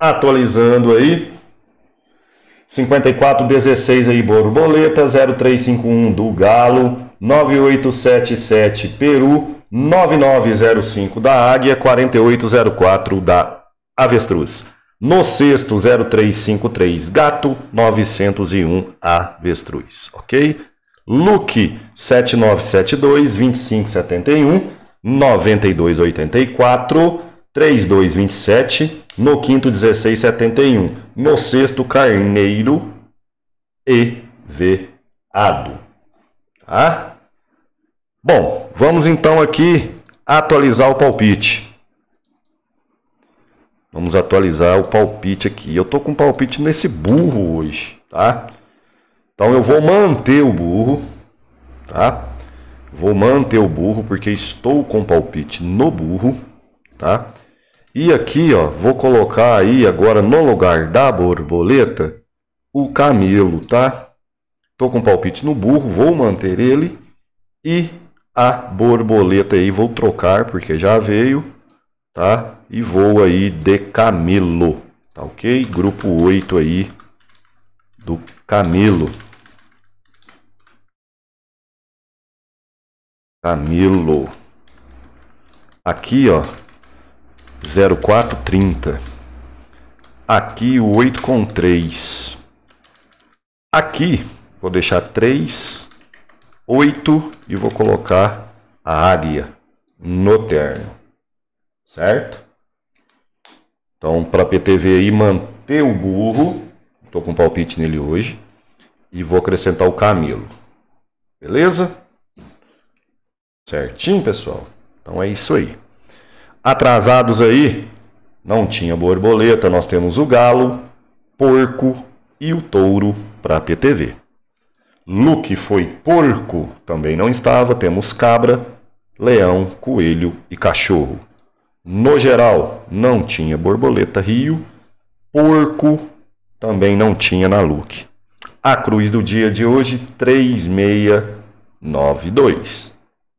Atualizando aí. 5416 aí, borboleta 0351 do Galo. 9877 Peru. 9905 da Águia. 4804 da Avestruz. No sexto, 0353 Gato. 901 Avestruz. Ok? Luke 7972 2571 9284 3227 no quinto, 16,71. No sexto, carneiro e veado. Tá? Bom, vamos então aqui atualizar o palpite. Vamos atualizar o palpite aqui. Eu tô com palpite nesse burro hoje, tá? Então eu vou manter o burro, tá? Vou manter o burro porque estou com palpite no burro, tá? E aqui, ó, vou colocar aí agora no lugar da borboleta o camelo, tá? Tô com palpite no burro, vou manter ele e a borboleta aí vou trocar porque já veio, tá? E vou aí de camelo, tá OK? Grupo 8 aí do camelo. Camelo. Aqui, ó, 0430. Aqui o 8 com 3. Aqui vou deixar 3, 8 e vou colocar a águia no terno. Certo? Então, para a PTV aí manter o burro, estou com palpite nele hoje, e vou acrescentar o camelo. Beleza? Certinho, pessoal? Então é isso aí. Atrasados aí, não tinha borboleta, nós temos o galo, porco e o touro para a PTV. Luke foi porco, também não estava, temos cabra, leão, coelho e cachorro. No geral, não tinha borboleta rio, porco também não tinha na Luke. A cruz do dia de hoje, 3692.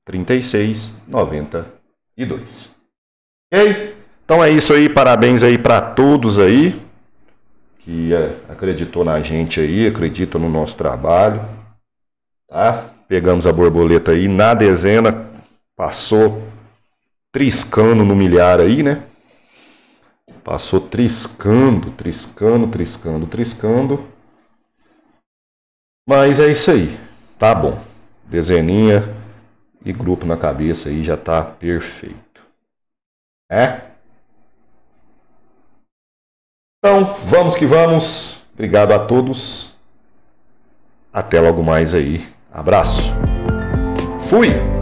3692. Ok? Então é isso aí, parabéns aí para todos aí que é, acreditou na gente aí, acredita no nosso trabalho, tá? Pegamos a borboleta aí na dezena, passou triscando no milhar aí, né? Passou triscando, triscando, triscando, triscando. Mas é isso aí, tá bom. Dezeninha e grupo na cabeça aí já tá perfeito. É? Então, vamos que vamos. Obrigado a todos. Até logo mais aí. Abraço. Fui!